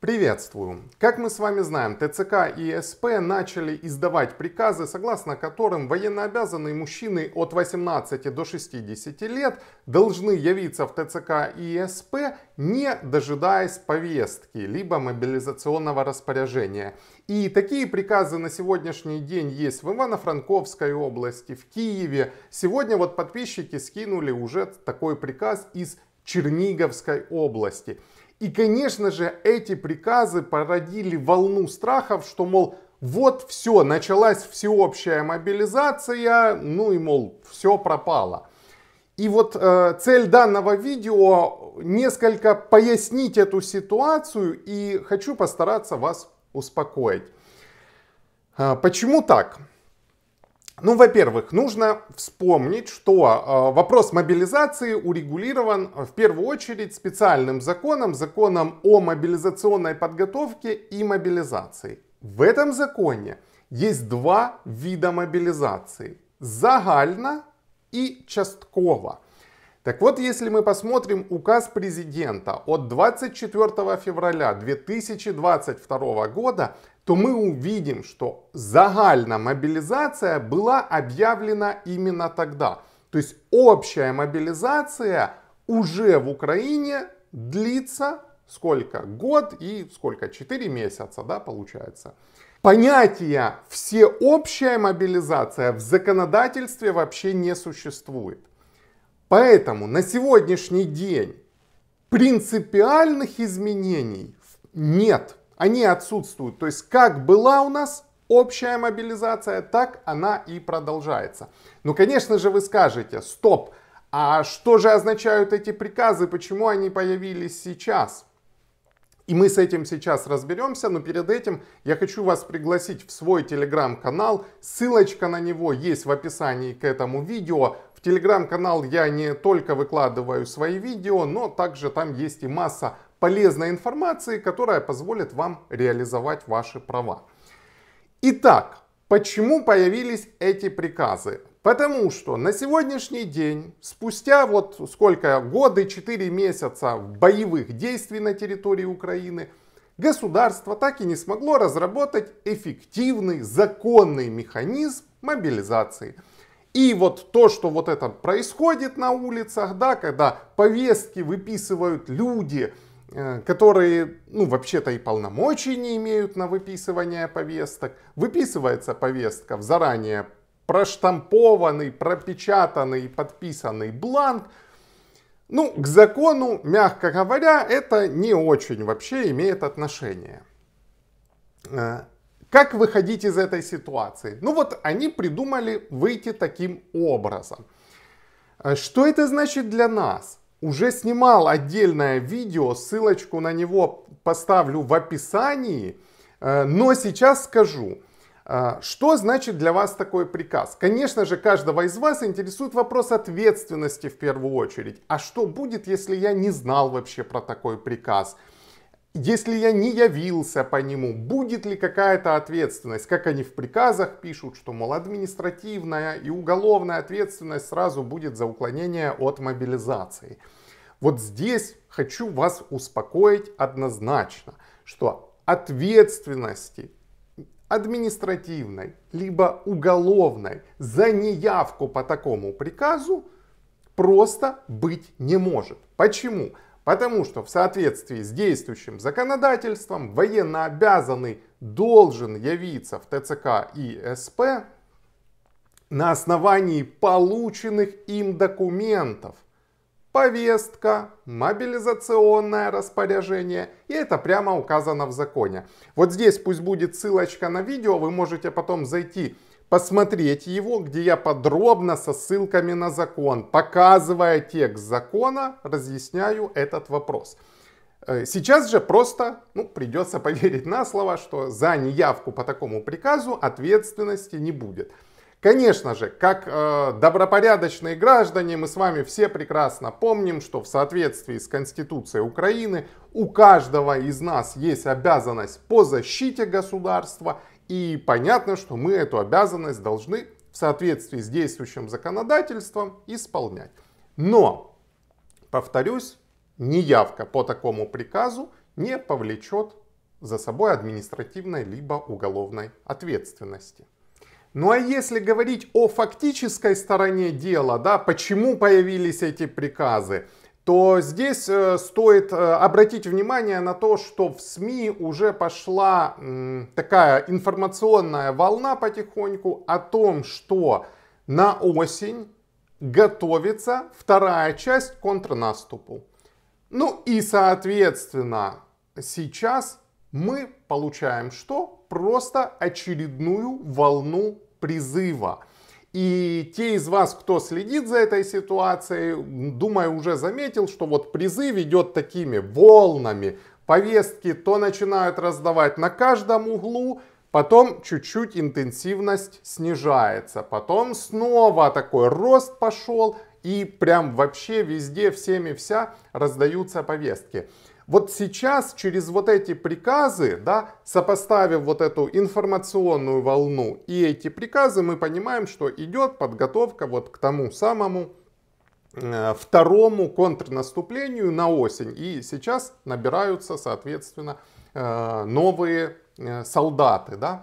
Приветствую! Как мы с вами знаем, ТЦК и СП начали издавать приказы, согласно которым военнообязанные мужчины от 18 до 60 лет должны явиться в ТЦК и СП, не дожидаясь повестки, либо мобилизационного распоряжения. И такие приказы на сегодняшний день есть в Ивано-Франковской области, в Киеве. Сегодня вот подписчики скинули уже такой приказ из Черниговской области. И, конечно же, эти приказы породили волну страхов, что, мол, вот все, началась всеобщая мобилизация, ну и, мол, все пропало. И вот э, цель данного видео несколько пояснить эту ситуацию и хочу постараться вас успокоить. А, почему так? Ну, во-первых, нужно вспомнить, что э, вопрос мобилизации урегулирован а, в первую очередь специальным законом, законом о мобилизационной подготовке и мобилизации. В этом законе есть два вида мобилизации – загально и частково – так вот, если мы посмотрим указ президента от 24 февраля 2022 года, то мы увидим, что загальная мобилизация была объявлена именно тогда. То есть общая мобилизация уже в Украине длится сколько? Год и сколько? четыре месяца, да, получается. Понятие всеобщая мобилизация в законодательстве вообще не существует. Поэтому на сегодняшний день принципиальных изменений нет, они отсутствуют. То есть как была у нас общая мобилизация, так она и продолжается. Ну, конечно же, вы скажете, стоп, а что же означают эти приказы, почему они появились сейчас? И мы с этим сейчас разберемся, но перед этим я хочу вас пригласить в свой телеграм-канал. Ссылочка на него есть в описании к этому видео. В телеграм-канал я не только выкладываю свои видео, но также там есть и масса полезной информации, которая позволит вам реализовать ваши права. Итак, почему появились эти приказы? Потому что на сегодняшний день, спустя вот сколько, годы, 4 месяца боевых действий на территории Украины, государство так и не смогло разработать эффективный законный механизм мобилизации – и вот то, что вот это происходит на улицах, да, когда повестки выписывают люди, э, которые, ну, вообще-то и полномочий не имеют на выписывание повесток. Выписывается повестка в заранее проштампованный, пропечатанный, подписанный бланк. Ну, к закону, мягко говоря, это не очень вообще имеет отношение. Э, как выходить из этой ситуации? Ну вот они придумали выйти таким образом. Э, что это значит для нас? Уже снимал отдельное видео, ссылочку на него поставлю в описании, э, но сейчас скажу. Э, что значит для вас такой приказ? Конечно же, каждого из вас интересует вопрос ответственности в первую очередь. А что будет, если я не знал вообще про такой приказ? если я не явился по нему, будет ли какая-то ответственность? Как они в приказах пишут, что, мол, административная и уголовная ответственность сразу будет за уклонение от мобилизации. Вот здесь хочу вас успокоить однозначно, что ответственности административной либо уголовной за неявку по такому приказу просто быть не может. Почему? Потому что в соответствии с действующим законодательством военно обязанный должен явиться в ТЦК и СП на основании полученных им документов. Повестка, мобилизационное распоряжение, и это прямо указано в законе. Вот здесь пусть будет ссылочка на видео, вы можете потом зайти посмотреть его, где я подробно со ссылками на закон, показывая текст закона, разъясняю этот вопрос. Э, сейчас же просто ну, придется поверить на слово, что за неявку по такому приказу ответственности не будет. Конечно же, как э, добропорядочные граждане, мы с вами все прекрасно помним, что в соответствии с Конституцией Украины у каждого из нас есть обязанность по защите государства и понятно, что мы эту обязанность должны в соответствии с действующим законодательством исполнять. Но, повторюсь, неявка по такому приказу не повлечет за собой административной либо уголовной ответственности. Ну а если говорить о фактической стороне дела, да, почему появились эти приказы – то здесь э, стоит э, обратить внимание на то, что в СМИ уже пошла такая информационная волна потихоньку о том, что на осень готовится вторая часть контрнаступу. Ну и, соответственно, сейчас мы получаем что? Просто очередную волну призыва. И те из вас, кто следит за этой ситуацией, думаю, уже заметил, что вот призыв идет такими волнами. Повестки то начинают раздавать на каждом углу, потом чуть-чуть интенсивность снижается, потом снова такой рост пошел, и прям вообще везде всеми вся раздаются повестки. Вот сейчас через вот эти приказы, да, сопоставив вот эту информационную волну и эти приказы, мы понимаем, что идет подготовка вот к тому самому э, второму контрнаступлению на осень. И сейчас набираются, соответственно, э, новые э, солдаты. Да.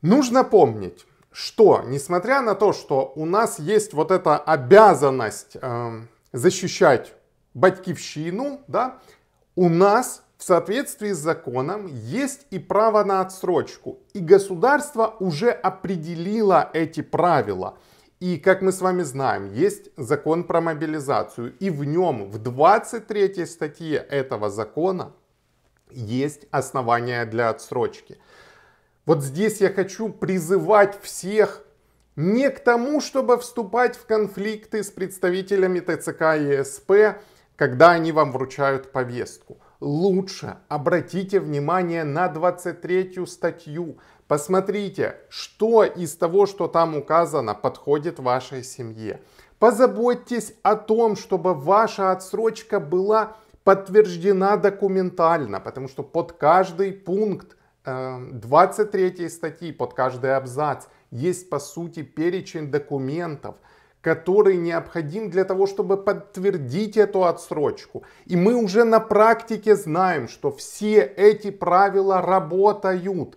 Нужно помнить, что несмотря на то, что у нас есть вот эта обязанность защищать батьківщину, да, у нас в соответствии с законом есть и право на отсрочку. И государство уже определило эти правила. И, как мы с вами знаем, есть закон про мобилизацию. И в нем, в 23 статье этого закона, есть основания для отсрочки. Вот здесь я хочу призывать всех не к тому, чтобы вступать в конфликты с представителями ТЦК и СП, когда они вам вручают повестку. Лучше обратите внимание на 23 статью. Посмотрите, что из того, что там указано, подходит вашей семье. Позаботьтесь о том, чтобы ваша отсрочка была подтверждена документально, потому что под каждый пункт 23 э, статьи, под каждый абзац есть по сути перечень документов – который необходим для того, чтобы подтвердить эту отсрочку. И мы уже на практике знаем, что все эти правила работают.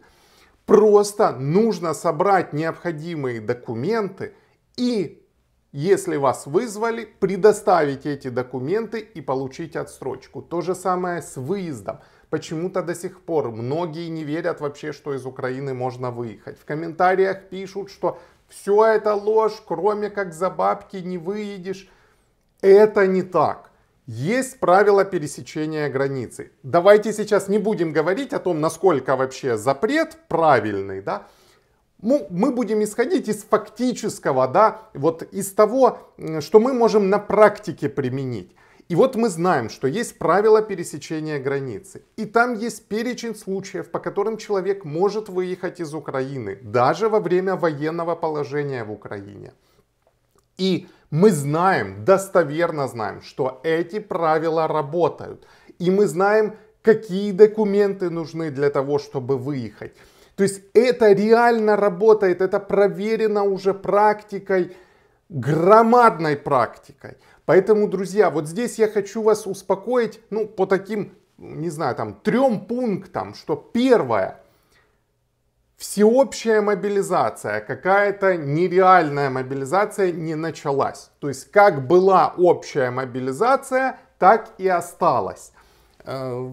Просто нужно собрать необходимые документы и, если вас вызвали, предоставить эти документы и получить отсрочку. То же самое с выездом. Почему-то до сих пор многие не верят вообще, что из Украины можно выехать. В комментариях пишут, что все это ложь, кроме как за бабки не выедешь. Это не так. Есть правила пересечения границы. Давайте сейчас не будем говорить о том, насколько вообще запрет правильный, да, мы будем исходить из фактического, да, вот из того, что мы можем на практике применить. И вот мы знаем, что есть правила пересечения границы. И там есть перечень случаев, по которым человек может выехать из Украины, даже во время военного положения в Украине. И мы знаем, достоверно знаем, что эти правила работают. И мы знаем, какие документы нужны для того, чтобы выехать. То есть это реально работает, это проверено уже практикой громадной практикой. Поэтому, друзья, вот здесь я хочу вас успокоить, ну, по таким, не знаю, там, трем пунктам, что первое, всеобщая мобилизация, какая-то нереальная мобилизация не началась. То есть, как была общая мобилизация, так и осталась. Э,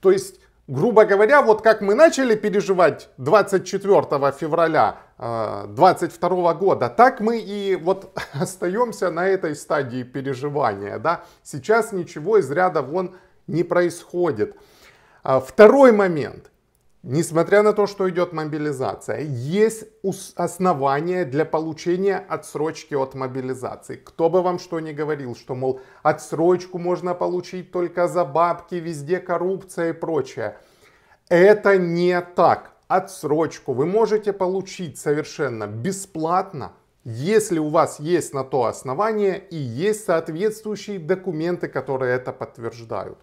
то есть, грубо говоря, вот как мы начали переживать 24 февраля 22 э, года, так мы и вот остаемся на этой стадии переживания, да. Сейчас ничего из ряда вон не происходит. А, второй момент. Несмотря на то, что идет мобилизация, есть основания для получения отсрочки от мобилизации. Кто бы вам что ни говорил, что, мол, отсрочку можно получить только за бабки, везде коррупция и прочее. Это не так. Отсрочку вы можете получить совершенно бесплатно, если у вас есть на то основание и есть соответствующие документы, которые это подтверждают.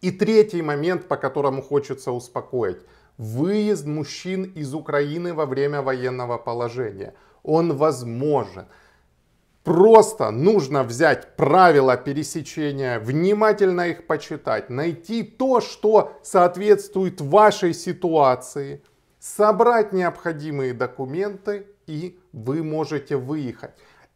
И третий момент, по которому хочется успокоить. Выезд мужчин из Украины во время военного положения. Он возможен. Просто нужно взять правила пересечения, внимательно их почитать, найти то, что соответствует вашей ситуации, собрать необходимые документы и вы можете выехать.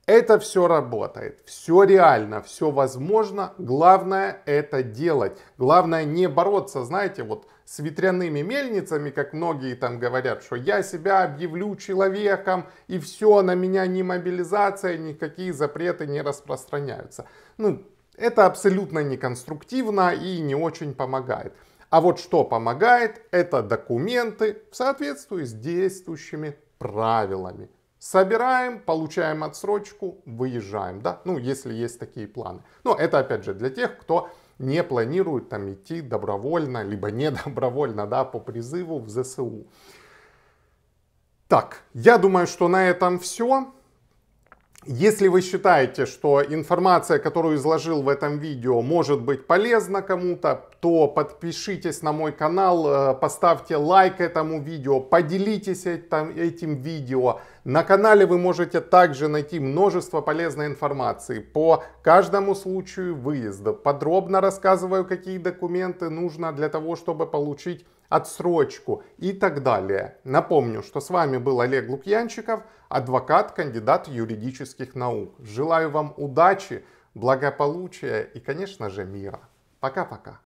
Это все работает, все реально, все возможно. Главное это делать. Главное не бороться, знаете, вот с ветряными мельницами, как многие там говорят, что я себя объявлю человеком и все, на меня ни мобилизация, никакие запреты не распространяются. Ну, это абсолютно неконструктивно и не очень помогает. А вот что помогает, это документы в соответствии с действующими правилами собираем, получаем отсрочку, выезжаем, да, ну, если есть такие планы. Но это, опять же, для тех, кто не планирует там идти добровольно, либо не добровольно, да, по призыву в ЗСУ. Так, я думаю, что на этом все. Если вы считаете, что информация, которую изложил в этом видео, может быть полезна кому-то, то подпишитесь на мой канал, э, поставьте лайк этому видео, поделитесь этим, видео. На канале вы можете также найти множество полезной информации по каждому случаю выезда. Подробно рассказываю, какие документы нужно для того, чтобы получить отсрочку и так далее. Напомню, что с вами был Олег Лукьянчиков адвокат, кандидат юридических наук. Желаю вам удачи, благополучия и, конечно же, мира. Пока-пока.